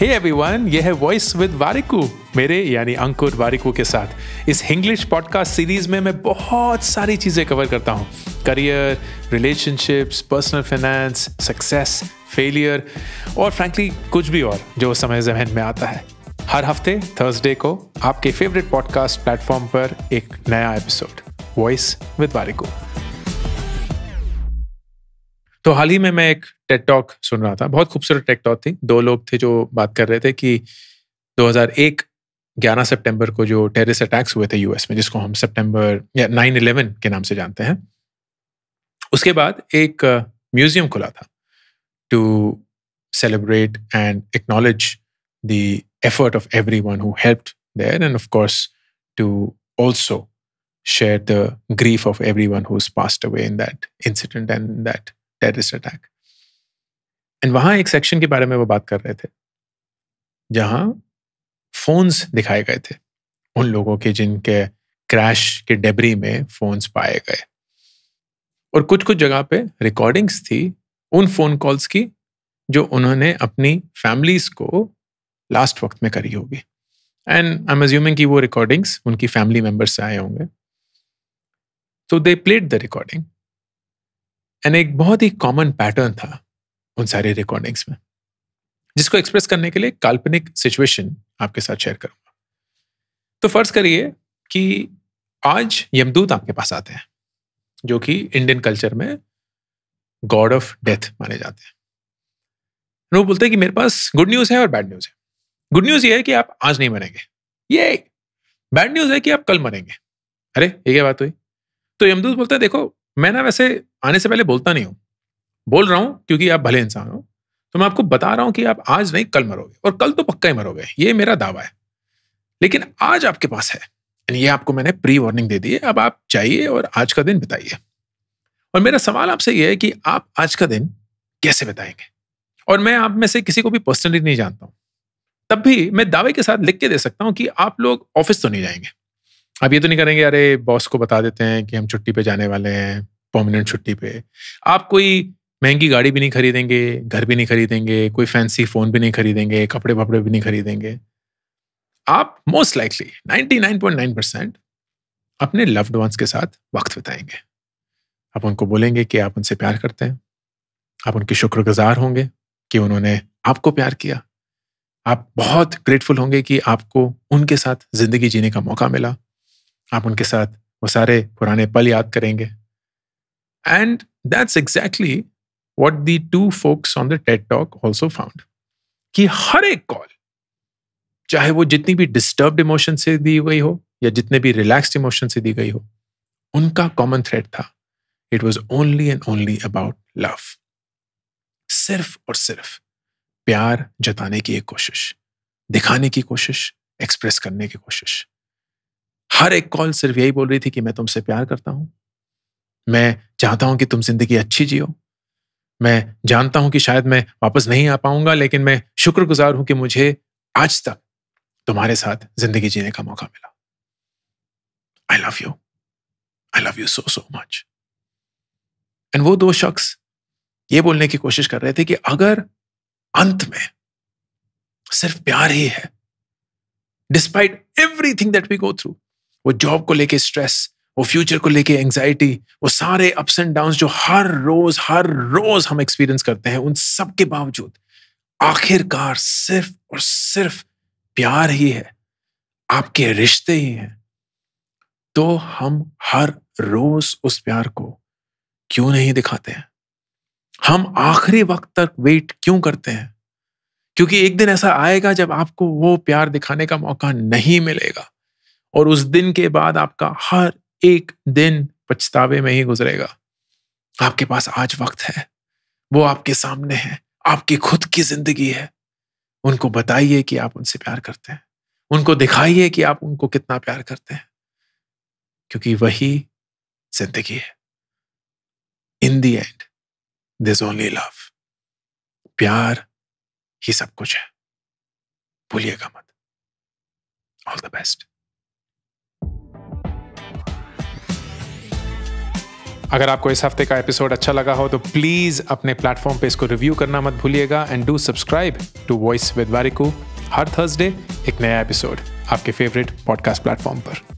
Hey everyone ये है voice with Warikoo मेरे यानी अंकुर वारिकू के साथ इस हिंग्लिश पॉडकास्ट सीरीज में मैं बहुत सारी चीज़ें कवर करता हूँ career relationships personal finance success failure और फ्रैंकली कुछ भी और जो समय जहन में आता है हर हफ्ते थर्सडे को आपके फेवरेट पॉडकास्ट प्लेटफॉर्म पर एक नया एपिसोड वॉइस विद वारिकू तो हाल ही में मैं एक टेट टॉक सुन रहा था बहुत खूबसूरत टेट टॉक थी दो लोग थे जो बात कर रहे थे कि 2001 11 सितंबर को जो टेररिस्ट अटैक्स हुए थे यूएस में जिसको हम सितंबर या नाइन इलेवन के नाम से जानते हैं उसके बाद एक म्यूजियम खुला था to celebrate and acknowledge the effort of everyone who helped there and of course to also share the grief of everyone who's passed away in that incident and that terrorist attack and वहां एक section के बारे में वो बात कर रहे थे जहां फोन्स दिखाए गए थे उन लोगों के जिनके क्रैश के डेबरी में फोन्स पाए गए और कुछ कुछ जगह पे रिकॉर्डिंग्स थी उन फोन कॉल्स की जो उन्होंने अपनी फैमिलीज को लास्ट वक्त में करी होगी एंड आई एम एज्यूमिंग कि वो रिकॉर्डिंग्स उनकी फैमिली मेम्बर्स से आए होंगे तो they played the recording and एक बहुत ही कॉमन पैटर्न था उन सारे रिकॉर्डिंग्स में जिसको एक्सप्रेस करने के लिए काल्पनिक सिचुएशन आपके साथ शेयर करूंगा तो फर्ज करिए कि आज यमदूत आपके पास आते हैं जो कि इंडियन कल्चर में गॉड ऑफ डेथ माने जाते हैं वो बोलते हैं कि मेरे पास गुड न्यूज़ है और बैड न्यूज़ है गुड न्यूज़ ये है कि आप आज नहीं मरेंगे ये बैड न्यूज़ है कि आप कल मरेंगे अरे ये क्या बात हुई तो यमदूत बोलते हैं देखो मैं ना वैसे आने से पहले बोलता नहीं हूं बोल रहा हूं क्योंकि आप भले इंसान हो तो मैं आपको बता रहा हूं कि आप आज नहीं कल मरोगे और कल तो पक्का ही मरोगे ये मेरा दावा है लेकिन आज आपके पास है ये आपको मैंने प्री वार्निंग दे दी है अब आप जाइए और आज का दिन बिताइए और मेरा सवाल आपसे यह है कि आप आज का दिन कैसे बिताएंगे और मैं आप में से किसी को भी पर्सनली नहीं जानता हूं तब भी मैं दावे के साथ लिख के दे सकता हूं कि आप लोग ऑफिस तो नहीं जाएंगे आप ये तो नहीं करेंगे अरे बॉस को बता देते हैं कि हम छुट्टी पे जाने वाले हैं प्रोमिनेंट छुट्टी पे आप कोई महंगी गाड़ी भी नहीं खरीदेंगे घर भी नहीं खरीदेंगे कोई फैंसी फोन भी नहीं खरीदेंगे कपड़े वपड़े भी नहीं खरीदेंगे आप मोस्ट लाइकली 99.9 परसेंट अपने लव्ड वंस के साथ वक्त बिताएंगे आप उनको बोलेंगे कि आप उनसे प्यार करते हैं आप उनके शुक्रगुजार होंगे कि उन्होंने आपको प्यार किया आप बहुत ग्रेटफुल होंगे कि आपको उनके साथ ज़िंदगी जीने का मौका मिला आप उनके साथ वो सारे पुराने पल याद करेंगे And that's exactly what the two folks on the TED Talk also found. कि हर एक कॉल चाहे वो जितनी भी डिस्टर्ब इमोशन से दी गई हो या जितने भी रिलैक्स्ड इमोशन से दी गई हो उनका कॉमन थ्रेड था it was only and only about love सिर्फ और सिर्फ प्यार जताने की एक कोशिश दिखाने की कोशिश एक्सप्रेस करने की कोशिश हर एक कॉल सिर्फ यही बोल रही थी कि मैं तुमसे प्यार करता हूं मैं चाहता हूं कि तुम जिंदगी अच्छी जियो मैं जानता हूं कि शायद मैं वापस नहीं आ पाऊंगा लेकिन मैं शुक्रगुजार हूं कि मुझे आज तक तुम्हारे साथ जिंदगी जीने का मौका मिला I love you I love you so so much and वो दो शख्स ये बोलने की कोशिश कर रहे थे कि अगर अंत में सिर्फ प्यार ही है despite everything that we go through वो जॉब को लेके स्ट्रेस वो फ्यूचर को लेके एंगजाइटी वो सारे अप्स एंड डाउन जो हर रोज हर रोज हम एक्सपीरियंस करते हैं उन सब के बावजूद आखिरकार सिर्फ और सिर्फ प्यार ही है आपके रिश्ते ही हैं तो हम हर रोज उस प्यार को क्यों नहीं दिखाते हैं हम आखिरी वक्त तक वेट क्यों करते हैं क्योंकि एक दिन ऐसा आएगा जब आपको वो प्यार दिखाने का मौका नहीं मिलेगा और उस दिन के बाद आपका हर एक दिन पछतावे में ही गुजरेगा आपके पास आज वक्त है वो आपके सामने है आपकी खुद की जिंदगी है उनको बताइए कि आप उनसे प्यार करते हैं उनको दिखाइए कि आप उनको कितना प्यार करते हैं क्योंकि वही जिंदगी है in the end this only love प्यार ही सब कुछ है भूलिएगा मत ऑल द बेस्ट अगर आपको इस हफ्ते का एपिसोड अच्छा लगा हो तो प्लीज़ अपने प्लेटफॉर्म पे इसको रिव्यू करना मत भूलिएगा and do subscribe to voice with Warikoo हर थर्सडे एक नया एपिसोड आपके फेवरेट पॉडकास्ट प्लेटफॉर्म पर